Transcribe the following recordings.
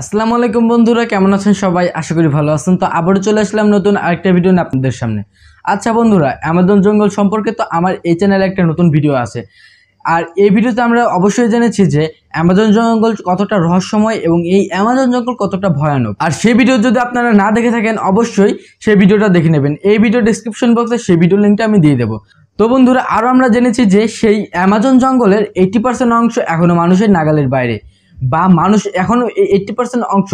আসসালামু আলাইকুম বন্ধুরা কেমন আছেন সবাই আশা করি ভালো আছেন তো আবারও চলে আসলাম নতুন আরেকটা ভিডিও নিয়ে আপনাদের সামনে আচ্ছা বন্ধুরা অ্যামাজন জঙ্গল সম্পর্কে তো আমার এই চ্যানেলে একটা নতুন ভিডিও আছে আর এই ভিডিওতে আমরা অবশ্যই জেনেছি যে অ্যামাজন জঙ্গল কতটা রহস্যময় এবং এই অ্যামাজন জঙ্গল কতটা ভয়ানক আর সেই ভিডিও যদি আপনারা না দেখে থাকেন অবশ্যই সেই ভিডিওটা দেখে নেবেন এই ভিডিও ডিসক্রিপশন বক্সে সেই ভিডিও লিঙ্কটা আমি দিয়ে দেবো তো বন্ধুরা আরও আমরা জেনেছি যে সেই অ্যামাজন জঙ্গলের এইটি পার্সেন্ট অংশ এখনও মানুষের নাগালের বাইরে বা মানুষ এখনও এইট্টি পার্সেন্ট অংশ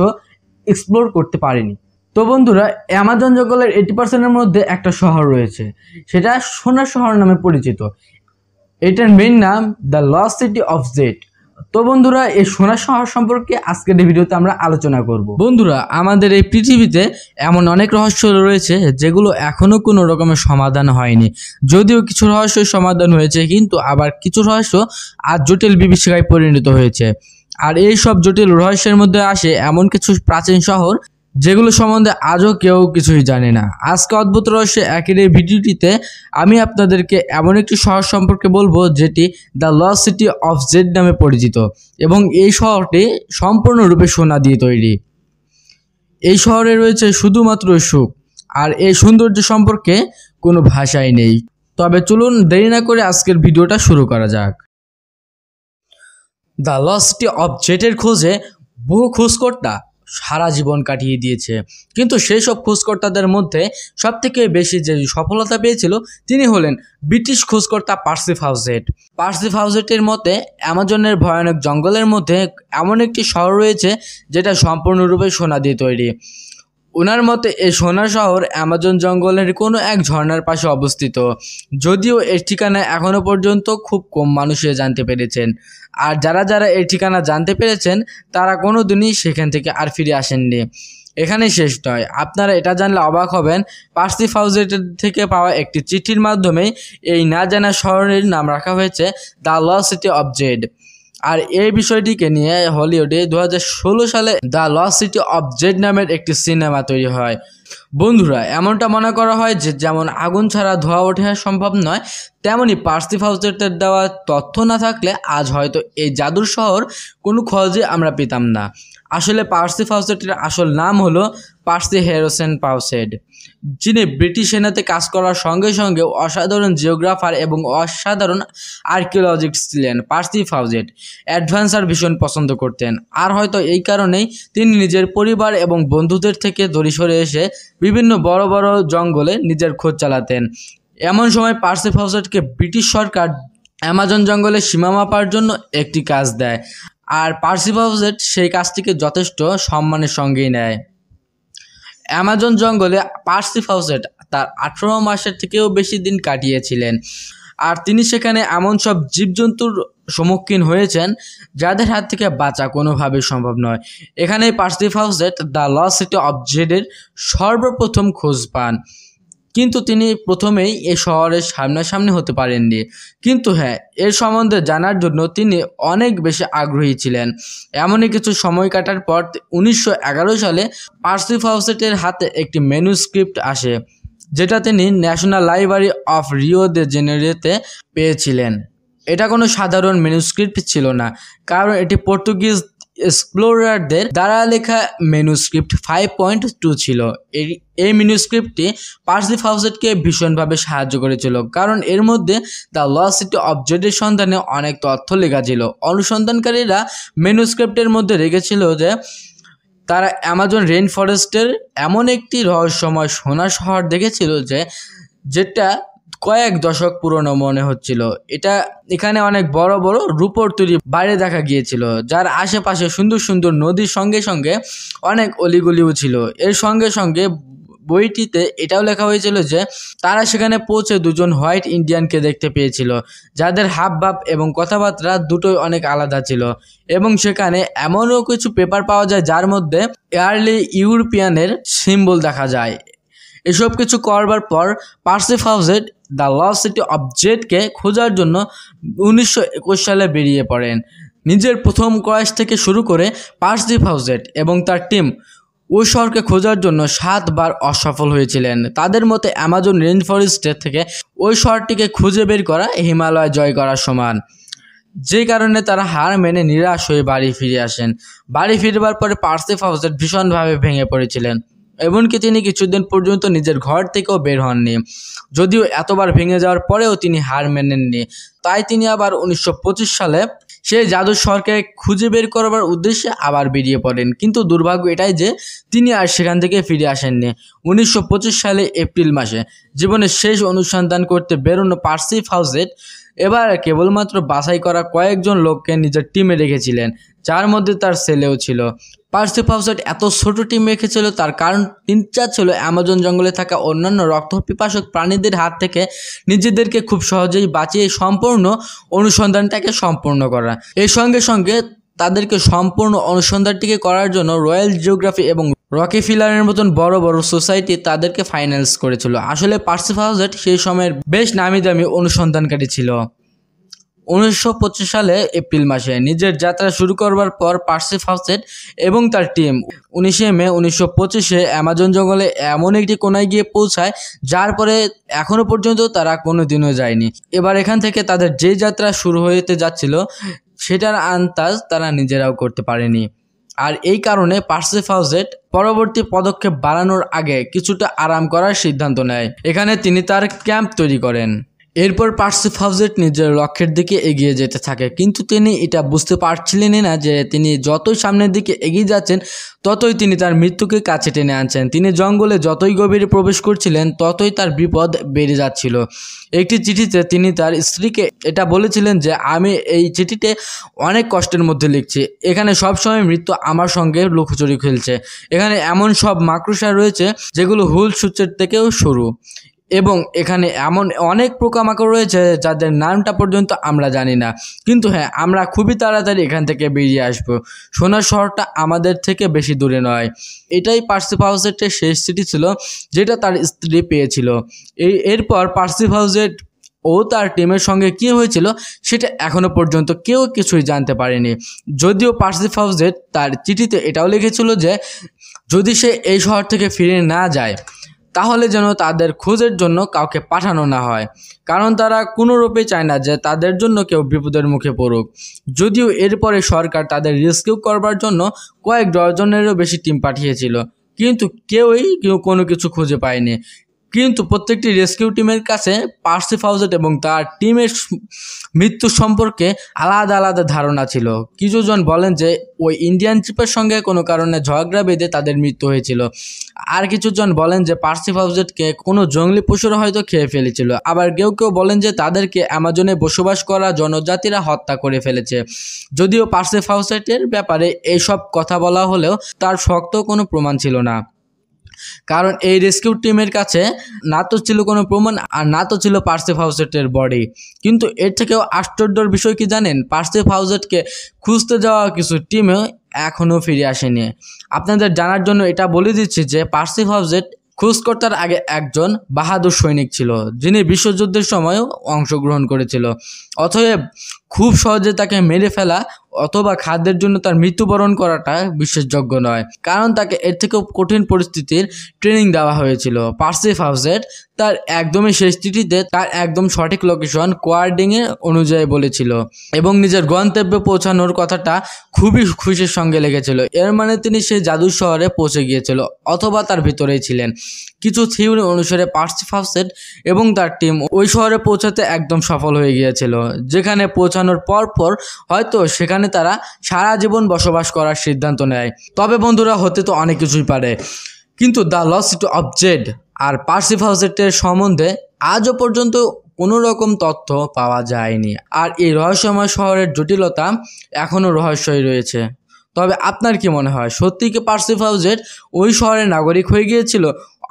এক্সপ্লোর করতে পারেনি তো বন্ধুরা অ্যামাজন জঙ্গলের এইটি পার্সেন্টের মধ্যে একটা শহর রয়েছে সেটা সোনা শহর নামে পরিচিত এটার মেন নাম the lost city of Z তো বন্ধুরা এই সোনা শহর সম্পর্কে আজকের এই ভিডিওতে আমরা আলোচনা করব বন্ধুরা আমাদের এই পৃথিবীতে এমন অনেক রহস্য রয়েছে যেগুলো এখনও কোনো রকমের সমাধান হয়নি যদিও কিছু রহস্য সমাধান হয়েছে কিন্তু আবার কিছু রহস্য আর জটিল বিভীষিকায় পরিণত হয়েছে আর এই সব জটিল রহস্যের মধ্যে আসে এমন কিছু প্রাচীন শহর যেগুলো সম্বন্ধে আজও কেউ কিছুই জানে না আজকে অদ্ভুত রহস্যে একের এই ভিডিওটিতে আমি আপনাদেরকে এমন একটি শহর সম্পর্কে বলবো যেটি দ্য ল সিটি অফ জেড নামে পরিচিত এবং এই শহরটি সম্পূর্ণরূপে সোনা দিয়ে তৈরি এই শহরে রয়েছে শুধুমাত্র সুখ আর এই সৌন্দর্য সম্পর্কে কোনো ভাষাই নেই তবে চলুন দেরি না করে আজকের ভিডিওটা শুরু করা যাক দ্য অব জেটের খোঁজে বহু খোঁজকর্তা সারা জীবন কাটিয়ে দিয়েছে কিন্তু সেই সব খোঁজকর্তাদের মধ্যে সবথেকে বেশি যে সফলতা পেয়েছিল তিনি হলেন ব্রিটিশ খোঁজকর্তা পার্সি ফাউজেট পার্সি ফাউজেটের মতে অ্যামাজনের ভয়ানক জঙ্গলের মধ্যে এমন একটি শহর রয়েছে যেটা সম্পূর্ণরূপে সোনা দিয়ে তৈরি ওনার মতে এই সোনা শহর অ্যামাজন জঙ্গলের কোনো এক ঝর্নার পাশে অবস্থিত যদিও এর ঠিকানা এখনও পর্যন্ত খুব কম মানুষে জানতে পেরেছেন আর যারা যারা এই ঠিকানা জানতে পেরেছেন তারা কোনো দিনই সেখান থেকে আর ফিরে আসেননি এখানেই শেষ নয় আপনারা এটা জানলে অবাক হবেন পার্সি ফাউজেট থেকে পাওয়া একটি চিঠির মাধ্যমে এই না জানা শহরের নাম রাখা হয়েছে দ্য ল সিটি অব জেড আর এই বিষয়টিকে নিয়ে হলিউডে দু সালে the lost city of Z নামের একটি সিনেমা তৈরি হয় বন্ধুরা এমনটা মনে করা হয় যে যেমন আগুন ছাড়া ধোয়া ওঠা সম্ভব নয় তেমনই পার্সি ফাউচেটের দেওয়া তথ্য না থাকলে আজ হয়তো এই জাদুর শহর কোনো খোঁজে আমরা পেতাম না আসলে পার্সি ফাউজেটের আসল নাম হলো পার্সি হ্যারোসেন পাউসেড যিনি ব্রিটিশ সেনাতে কাজ করার সঙ্গে সঙ্গে অসাধারণ জিওগ্রাফার এবং অসাধারণ আর্কিওলজিস্ট ছিলেন পার্সি ফাউজেট অ্যাডভেঞ্চার ভীষণ পছন্দ করতেন আর হয়তো এই কারণেই তিনি নিজের পরিবার এবং বন্ধুদের থেকে দড়ি সরে এসে বিভিন্ন বড় বড় জঙ্গলে নিজের খোঁজ চালাতেন এমন সময় পার্সি ফাউজেটকে ব্রিটিশ সরকার অ্যামাজন জঙ্গলে সীমা মাপার জন্য একটি কাজ দেয় আর পার্সি ফাউজেট সেই কাজটিকে যথেষ্ট সম্মানের সঙ্গেই নেয় অ্যামাজন জঙ্গলে পার্সি ফাউসেট তার আঠেরো মাসের থেকেও বেশি দিন কাটিয়েছিলেন আর তিনি সেখানে এমন সব জীবজন্তুর সম্মুখীন হয়েছেন যাদের হাত থেকে বাঁচা কোনোভাবেই সম্ভব নয় এখানে Percy Fawcett the lost city অবজেডের জেডের সর্বপ্রথম খোঁজ পান কিন্তু তিনি প্রথমেই এ শহরের সামনাসামনি হতে পারেননি কিন্তু হ্যাঁ এর সম্বন্ধে জানার জন্য তিনি অনেক বেশি আগ্রহী ছিলেন এমনই কিছু সময় কাটার পর উনিশশো সালে পার্সি ফাউসেটের হাতে একটি মেনুস্ক্রিপ্ট আসে যেটা তিনি National Library of Rio de জেনেরিতে পেয়েছিলেন এটা কোনো সাধারণ মেনুস্ক্রিপ্ট ছিল না কারণ এটি পর্তুগিজ এক্সপ্লোরারদের দ্বারা লেখা মেনুস্ক্রিপ্ট ফাইভ পয়েন্ট টু ছিল এই এই মিনুস্ক্রিপ্টটি পার্সি ফাউসেটকে ভীষণভাবে সাহায্য করেছিল কারণ এর মধ্যে দ্য ল সিটি অবজেক্টের সন্ধানে অনেক তথ্য লেখা ছিল অনুসন্ধানকারীরা মেনুস্ক্রিপ্টের মধ্যে রেখেছিল যে তারা অ্যামাজন রেন ফরেস্টের এমন একটি রহস্যময় সোনা শহর দেখেছিল যে যেটা কয়েক দশক পুরনো মনে হচ্ছিল এটা এখানে অনেক বড় বড় রূপর তৈরি বাইরে দেখা গিয়েছিল যার আশেপাশে সুন্দর সুন্দর নদীর সঙ্গে সঙ্গে অনেক অলিগুলিও ছিল এর সঙ্গে সঙ্গে বইটিতে এটাও লেখা হয়েছিল যে তারা সেখানে পৌঁছে দুজন হোয়াইট ইন্ডিয়ানকে দেখতে পেয়েছিল যাদের হাব ভাব এবং কথাবার্তা দুটোই অনেক আলাদা ছিল এবং সেখানে এমনও কিছু পেপার পাওয়া যায় যার মধ্যে এয়ারলি ইউরোপিয়ানের সিম্বল দেখা যায় এসব কিছু করবার পর Percy Fawcett the lost city অবজেক্টকে খোঁজার জন্য উনিশশো সালে বেরিয়ে পড়েন নিজের প্রথম কয়েস থেকে শুরু করে পার্সি হাউজেট এবং তার টিম ওই শহরকে খোঁজার জন্য সাতবার অসফল হয়েছিলেন তাদের মতে অ্যামাজন রেঞ্জ ফরেস্টের থেকে ওই শহরটিকে খুঁজে বের করা হিমালয় জয় করা সমান যে কারণে তারা হার মেনে নিরাশ হয়ে বাড়ি ফিরে আসেন বাড়ি ফিরবার পরে পার্সিফ হাউসের ভীষণভাবে ভেঙে পড়েছিলেন এমনকি তিনি কিছুদিন পর্যন্ত নিজের ঘর থেকেও বের হননি যদিও এতবার ভেঙে যাওয়ার পরেও তিনি হার মেনেননি তাই তিনি আবার উনিশশো সালে সেই জাদু সরকে খুঁজে বের করবার উদ্দেশ্যে আবার বেরিয়ে পড়েন কিন্তু দুর্ভাগ্য এটাই যে তিনি আর সেখান থেকে ফিরে আসেননি উনিশশো সালে এপ্রিল মাসে জীবনের শেষ অনুসন্ধান করতে বেরোনো পার্সি ফাউজেট এবার কেবলমাত্র বাছাই করা কয়েকজন লোককে নিজের টিমে রেখেছিলেন যার মধ্যে তার ছেলেও ছিল পার্সি ফাউসেট এত ছোট টিম রেখেছিল তার কারণ চিন্তা ছিল অ্যামাজন জঙ্গলে থাকা অন্যান্য রক্ত পিপাসক প্রাণীদের হাত থেকে নিজেদেরকে খুব সহজেই বাঁচিয়ে সম্পূর্ণ অনুসন্ধানটাকে সম্পূর্ণ করা এর সঙ্গে সঙ্গে তাদেরকে সম্পূর্ণ অনুসন্ধানটিকে করার জন্য রয়্যাল জিওগ্রাফি এবং রকি ফিলারের মতন বড় বড় সোসাইটি তাদেরকে ফাইন্যান্স করেছিল আসলে পার্সিফাউজেট সেই সময়ের বেশ নামি দামি অনুসন্ধানকারী ছিল উনিশশো সালে এপ্রিল মাসে নিজের যাত্রা শুরু করবার পর পার্সি ফাউসেট এবং তার টিম উনিশে মে উনিশশো পঁচিশে অ্যামাজন জঙ্গলে এমন একটি কোনায় গিয়ে পৌঁছায় যার পরে এখনও পর্যন্ত তারা কোনো দিনও যায়নি এবার এখান থেকে তাদের যে যাত্রা শুরু হতে যাচ্ছিল সেটার আন্তাজ তারা নিজেরাও করতে পারেনি আর এই কারণে ফাউজেট পরবর্তী পদক্ষেপ বাড়ানোর আগে কিছুটা আরাম করার সিদ্ধান্ত নেয় এখানে তিনি তার ক্যাম্প তৈরি করেন এরপর পার্সি ফাউজেট নিজের লক্ষ্যের দিকে এগিয়ে যেতে থাকে কিন্তু তিনি এটা বুঝতে পারছিলেন না যে তিনি যতই সামনের দিকে এগিয়ে যাচ্ছেন ততই তিনি তার মৃত্যুকে কাছে টেনে আনছেন তিনি জঙ্গলে যতই গভীরে প্রবেশ করছিলেন ততই তার বিপদ বেড়ে যাচ্ছিল একটি চিঠিতে তিনি তার স্ত্রীকে এটা বলেছিলেন যে আমি এই চিঠিতে অনেক কষ্টের মধ্যে লিখছি এখানে সবসময় মৃত্যু আমার সঙ্গে লুকোচুরি খেলছে এখানে এমন সব মাকড়সা রয়েছে যেগুলো হুল সূত্রের থেকেও শুরু এবং এখানে এমন অনেক পোকামাকড় রয়েছে যাদের নামটা পর্যন্ত আমরা জানি না কিন্তু হ্যাঁ আমরা খুবই তাড়াতাড়ি এখান থেকে বেরিয়ে আসব সোনার শহরটা আমাদের থেকে বেশি দূরে নয় এটাই পার্সিফ হাউসের শেষ সিটি ছিল যেটা তার স্ত্রী পেয়েছিল এই এরপর পার্সিফ হাউসের ও তার টিমের সঙ্গে কী হয়েছিল সেটা এখনও পর্যন্ত কেউ কিছুই জানতে পারেনি যদিও পার্সিফ হাউসের তার চিঠিতে এটাও লিখেছিল যে যদি সে এই শহর থেকে ফিরে না যায় তাহলে যেন তাদের খোঁজের জন্য কাউকে পাঠানো না হয় কারণ তারা কোনোরূপে চায় না যে তাদের জন্য কেউ বিপদের মুখে পড়ুক যদিও এরপরে সরকার তাদের রেস্কিউ করবার জন্য কয়েক ডজনেরও বেশি টিম পাঠিয়েছিল কিন্তু কেউই কেউ কোনো কিছু খুঁজে পায়নি কিন্তু প্রত্যেকটি রেস্কিউ টিমের কাছে পার্সি ফাউজেট এবং তার টিমের মৃত্যু সম্পর্কে আলাদা আলাদা ধারণা ছিল কিছুজন বলেন যে ওই ইন্ডিয়ান চিপের সঙ্গে কোনো কারণে ঝগড়া বেঁধে তাদের মৃত্যু হয়েছিল আর কিছুজন বলেন যে পার্সি ফাউজেটকে কোনো জঙ্গলি পশুরা হয়তো খেয়ে ফেলেছিল আবার কেউ কেউ বলেন যে তাদেরকে অ্যামাজনে বসবাস করা জনজাতিরা হত্যা করে ফেলেছে যদিও পার্সি ফাউজেটের ব্যাপারে এইসব কথা বলা হলেও তার শক্ত কোনো প্রমাণ ছিল না কারণ এই রেস্কিউ টিমের কাছে না তো ছিল কোনো প্রমাণ আর না তো ছিল পার্সিফ হাউজেটের বডি কিন্তু এর থেকেও আশ্চর্যর বিষয় কি জানেন পার্সিফ হাউজেটকে খুঁজতে যাওয়া কিছু টিমে এখনও ফিরে আসেনি আপনাদের জানার জন্য এটা বলে দিচ্ছি যে পার্সেফ হাউজেট খোঁজকর্তার আগে একজন বাহাদুর সৈনিক ছিল যিনি বিশ্বযুদ্ধের সময়ও অংশগ্রহণ করেছিল অথব খুব সহজে তাকে মেরে ফেলা অথবা খাদ্যের জন্য তার মৃত্যুবরণ করাটা বিশ্বাসযোগ্য নয় কারণ তাকে এর থেকেও কঠিন পরিস্থিতির ট্রেনিং দেওয়া হয়েছিল পার্সিফ হাউসের তার একদমই শেষ চিঠিতে তার একদম সঠিক লোকেশন কোয়ারডিংয়ে অনুযায়ী বলেছিল এবং নিজের গন্তব্যে পৌঁছানোর কথাটা খুবই খুশির সঙ্গে লেগেছিল এর মানে তিনি সেই জাদুর শহরে পৌঁছে গিয়েছিল অথবা তার ভিতরেই ছিলেন কিছু থিওরি অনুসারে পার্সি পার্সিফাসেট এবং তার টিম ওই শহরে পৌঁছাতে একদম সফল হয়ে গিয়েছিল যেখানে পৌঁছানোর পরপর হয়তো সেখানে তারা সারা জীবন বসবাস করার সিদ্ধান্ত নেয় তবে বন্ধুরা হতে তো অনেক কিছুই পারে কিন্তু দ্য টু অবজেড আর পার্সি ফাউসেটের সম্বন্ধে আজও পর্যন্ত কোনো রকম তথ্য পাওয়া যায়নি আর এই রহস্যময় শহরের জটিলতা এখনও রহস্যই রয়েছে তবে আপনার কি মনে হয় সত্যি কি পার্সিফ ফাউজেট ওই শহরের নাগরিক হয়ে গিয়েছিল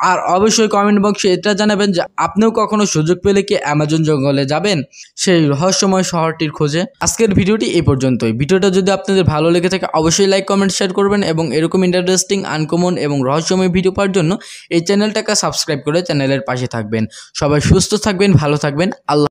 আর অবশ্যই কমেন্ট বক্সে এটা জানাবেন যে আপনিও কখনো সুযোগ পেলে কি অ্যামাজন জঙ্গলে যাবেন সেই রহস্যময় শহরটির খোঁজে আজকের ভিডিওটি এই পর্যন্তই ভিডিওটা যদি আপনাদের ভালো লেগে থাকে অবশ্যই লাইক কমেন্ট শেয়ার করবেন এবং এরকম ইন্টারেস্টিং আনকমন এবং রহস্যময় ভিডিও পাওয়ার জন্য এই চ্যানেলটাকে সাবস্ক্রাইব করে চ্যানেলের পাশে থাকবেন সবাই সুস্থ থাকবেন ভালো থাকবেন আল্লাহ